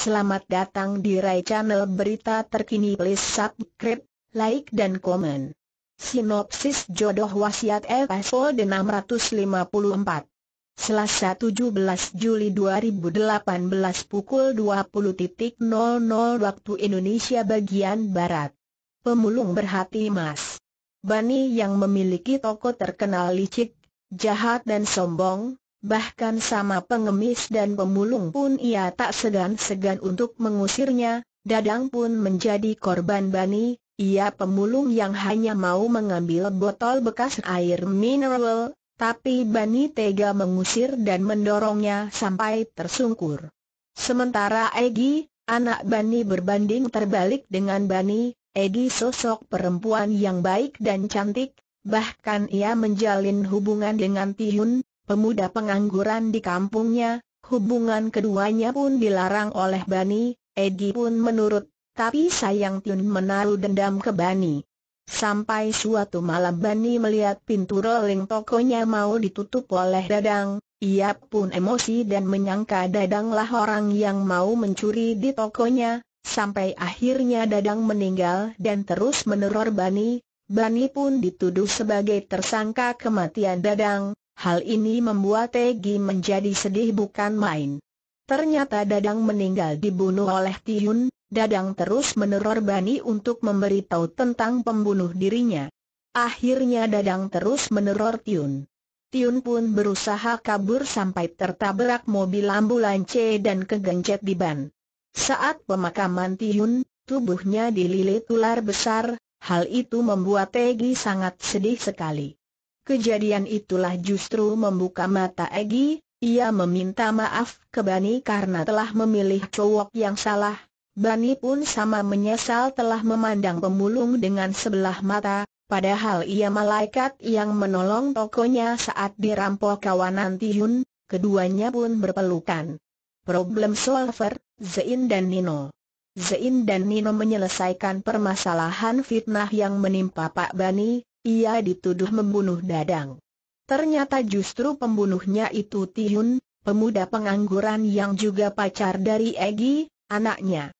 Selamat datang di Rai Channel Berita Terkini Please subscribe, like dan komen Sinopsis Jodoh Wasiat Episode 654 Selasa 17 Juli 2018 pukul 20.00 waktu Indonesia bagian Barat Pemulung berhati emas Bani yang memiliki toko terkenal licik, jahat dan sombong, Bahkan sama pengemis dan pemulung pun ia tak segan-segan untuk mengusirnya, Dadang pun menjadi korban bani, ia pemulung yang hanya mau mengambil botol bekas air mineral, tapi bani tega mengusir dan mendorongnya sampai tersungkur. Sementara Egi, anak bani berbanding terbalik dengan bani, Egi sosok perempuan yang baik dan cantik, bahkan ia menjalin hubungan dengan Tihun, pemuda pengangguran di kampungnya, hubungan keduanya pun dilarang oleh Bani, Egi pun menurut, tapi sayang Tun menaruh dendam ke Bani. Sampai suatu malam Bani melihat pintu rolling tokonya mau ditutup oleh Dadang, ia pun emosi dan menyangka Dadanglah orang yang mau mencuri di tokonya, sampai akhirnya Dadang meninggal dan terus meneror Bani, Bani pun dituduh sebagai tersangka kematian Dadang, Hal ini membuat Tegi menjadi sedih bukan main. Ternyata Dadang meninggal dibunuh oleh Tiyun. Dadang terus meneror Bani untuk memberitahu tentang pembunuh dirinya. Akhirnya Dadang terus meneror Tiun. Tiun pun berusaha kabur sampai tertabrak mobil ambulance dan kegencet di ban. Saat pemakaman Tiun, tubuhnya dililit ular besar, hal itu membuat Tegi sangat sedih sekali. Kejadian itulah justru membuka mata Egi, ia meminta maaf ke Bani karena telah memilih cowok yang salah. Bani pun sama menyesal telah memandang pemulung dengan sebelah mata, padahal ia malaikat yang menolong tokonya saat dirampok kawanan Tihun, keduanya pun berpelukan. Problem solver, Zain dan Nino Zain dan Nino menyelesaikan permasalahan fitnah yang menimpa Pak Bani, ia dituduh membunuh Dadang. Ternyata justru pembunuhnya itu Tihun, pemuda pengangguran yang juga pacar dari Egi, anaknya.